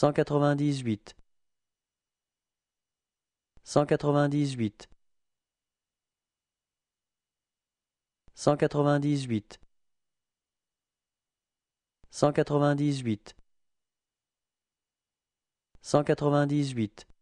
cent quatre-vingt-dix-huit cent quatre-vingt-dix-huit cent quatre-vingt-dix-huit cent quatre-vingt-dix-huit cent quatre-vingt-dix-huit